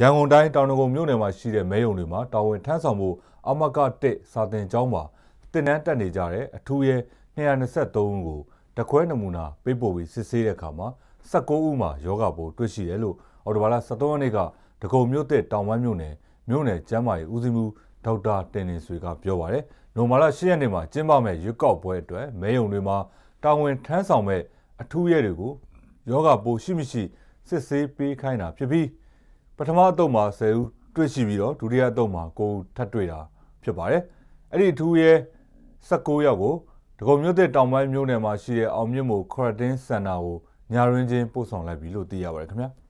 ရန်ကုန်တိုင်းတောင်တကုံမြို့နယ်မှာရှိတဲ့မဲရုံတွေမှာတာဝန်ထမ်းဆောင်မှုအမကတက်စာတင်ကျောင်းမှာတင်နန်းတက်နေကြတဲ့အထူးရဲ223ဦးကိုတခွဲနမူနာပေးပို့ပြီးစစ်ဆေးတဲ့အခါမှာ19ဦးမှာယောဂပိုးတွေ့ရှိတယ်လို့အော်တိုဘာလ17ရက်နေ့ကတကုံမြို့တက်တောင်ဝမ်းမြို့နယ်မြို့နယ်ကျန်းမာရေးဦးစီးမှူးဒေါက်တာတင်နေဆွေကပြောပါရယ်နိုမာလာ၈ရက်နေ့မှာကျင်းပမဲ့ရွက်ကောက်ပွဲအတွက်မဲယုံတွေမှာတာဝန်ထမ်းဆောင်မဲ့အထူးရဲတွေကိုယောဂပိုးရှိမရှိ စစ်ဆေးပေးခိုင်းတာဖြစ်ပြီးပထမအတုပ်မှာ10ဦးတွေ့ရှိပြီးတော့ဒုတိယအတုပ်မှာ9ဦးထပ်တွေ့တာဖြစ်ပါတယ်။အဲ့ဒီထူးရဲ16ရောက်ကိုဒဂုံမြို့တဲ့တောင်ပိုင်းမြို့နယ်မှာရှိတဲ့အောင်မြင့်မို Quarantine Center ကိုညာရင်းချင်းပို့ဆောင်လိုက်ပြီလို့သိရပါတယ်ခင်ဗျာ။